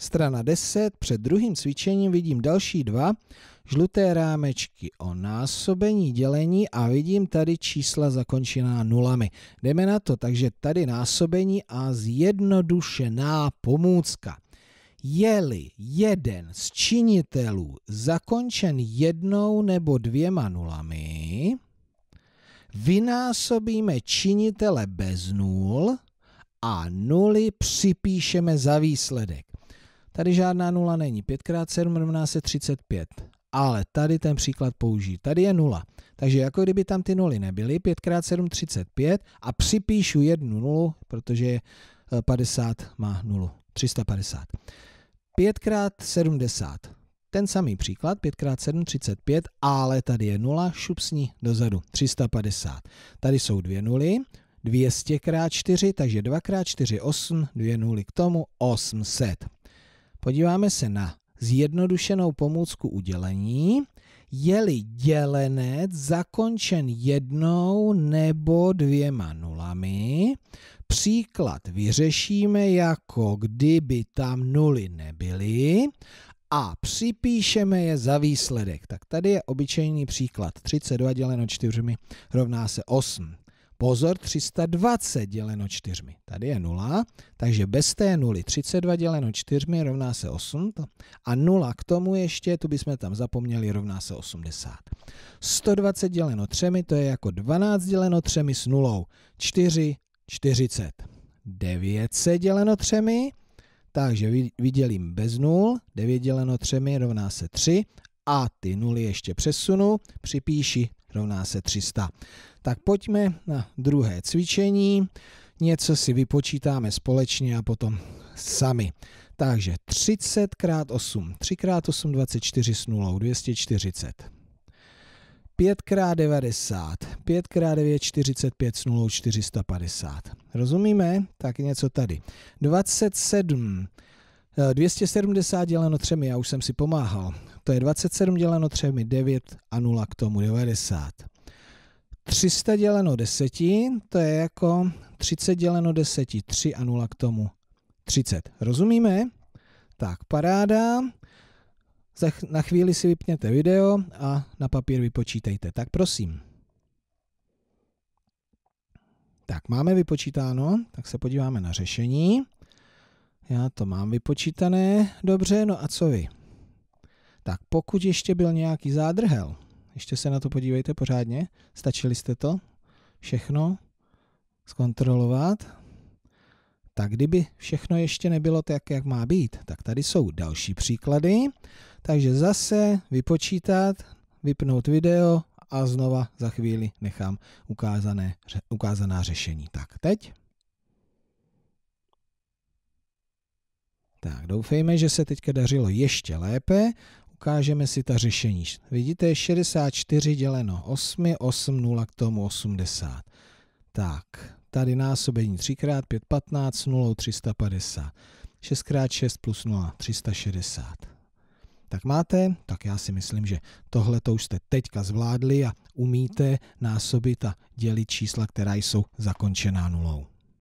Strana 10, před druhým cvičením vidím další dva žluté rámečky o násobení dělení a vidím tady čísla zakončená nulami. Jdeme na to, takže tady násobení a zjednodušená pomůcka. Je-li jeden z činitelů zakončen jednou nebo dvěma nulami, vynásobíme činitele bez nul a nuly připíšeme za výsledek. Tady žádná nula není. 5 x 7 rovná se 35. Ale tady ten příklad použij. Tady je nula. Takže jako kdyby tam ty nuly nebyly, 5 x 7 35 a připíšu jednu nulu, protože 50 eh, má nulu. 350. 5 x 70. Ten samý příklad, 5 x 7, 35, ale tady je 0, šup s ní dozadu, 350. Tady jsou dvě nuly, 200 x 4, takže 2 x 4, 8, dvě nuly k tomu, 800. Podíváme se na zjednodušenou pomůcku udělení, je-li dělenec zakončen jednou nebo dvěma nulami, příklad vyřešíme jako kdyby tam nuly nebyly a připíšeme je za výsledek. Tak tady je obyčejný příklad. 32 děleno 4 rovná se 8. Pozor, 320 děleno 4. Tady je 0, takže bez té 0 32 děleno 4 rovná se 8 a 0 k tomu ještě, tu bychom tam zapomněli, rovná se 80. 120 děleno 3, to je jako 12 děleno 3 s 0, 4, 40. 900 děleno 3, takže vydělím bez 0, 9 děleno 3 rovná se 3 a ty nuly ještě přesunu, připíši rovná se 300. Tak pojďme na druhé cvičení, něco si vypočítáme společně a potom sami. Takže 30 x 8, 3 x 8, 24 s nulou, 240. 5 x 90, 5 x 9, 45 s nulou, 450. Rozumíme? Tak něco tady. 27 270 eh, děleno třemi, já už jsem si pomáhal. To je 27 děleno třemi, 9 a 0 k tomu 90. 300 děleno 10, to je jako 30 děleno 10, 3 a 0 k tomu 30. Rozumíme? Tak, paráda. Na chvíli si vypněte video a na papír vypočítejte. Tak prosím. Tak, máme vypočítáno, tak se podíváme na řešení. Já to mám vypočítané. Dobře, no a co vy? Tak pokud ještě byl nějaký zádrhel, ještě se na to podívejte pořádně, stačili jste to všechno zkontrolovat, tak kdyby všechno ještě nebylo tak, jak má být, tak tady jsou další příklady. Takže zase vypočítat, vypnout video a znova za chvíli nechám ukázané, ukázaná řešení. Tak teď. Tak, doufejme, že se teďka dařilo ještě lépe. Ukážeme si ta řešení. Vidíte, 64 děleno 8, 8, 0 k tomu 80. Tak, tady násobení 3 x 5, 15, 0, 350. 6 x 6 plus 0, 360. Tak máte? Tak já si myslím, že tohle to už jste teďka zvládli a umíte násobit a dělit čísla, která jsou zakončená nulou.